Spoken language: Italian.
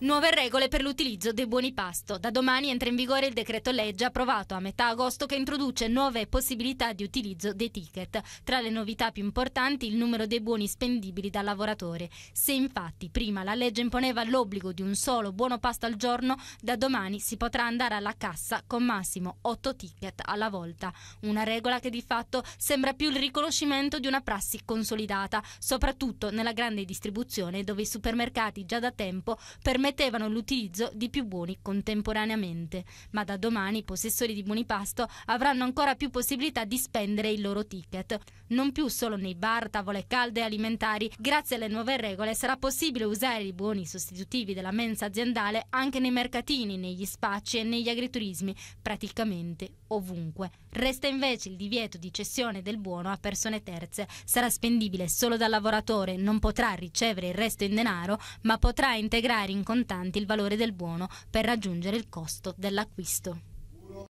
Nuove regole per l'utilizzo dei buoni pasto. Da domani entra in vigore il decreto legge approvato a metà agosto che introduce nuove possibilità di utilizzo dei ticket. Tra le novità più importanti il numero dei buoni spendibili dal lavoratore. Se infatti prima la legge imponeva l'obbligo di un solo buono pasto al giorno, da domani si potrà andare alla cassa con massimo 8 ticket alla volta. Una regola che di fatto sembra più il riconoscimento di una prassi consolidata, soprattutto nella grande distribuzione dove i supermercati già da tempo permettono permettevano l'utilizzo di più buoni contemporaneamente, ma da domani i possessori di buoni pasto avranno ancora più possibilità di spendere il loro ticket, non più solo nei bar, tavole calde e alimentari, grazie alle nuove regole sarà possibile usare i buoni sostitutivi della mensa aziendale anche nei mercatini, negli spacci e negli agriturismi, praticamente ovunque. Resta invece il divieto di cessione del buono a persone terze. Sarà spendibile solo dal lavoratore, non potrà ricevere il resto in denaro, ma potrà integrare in contatto contanti il valore del buono per raggiungere il costo dell'acquisto.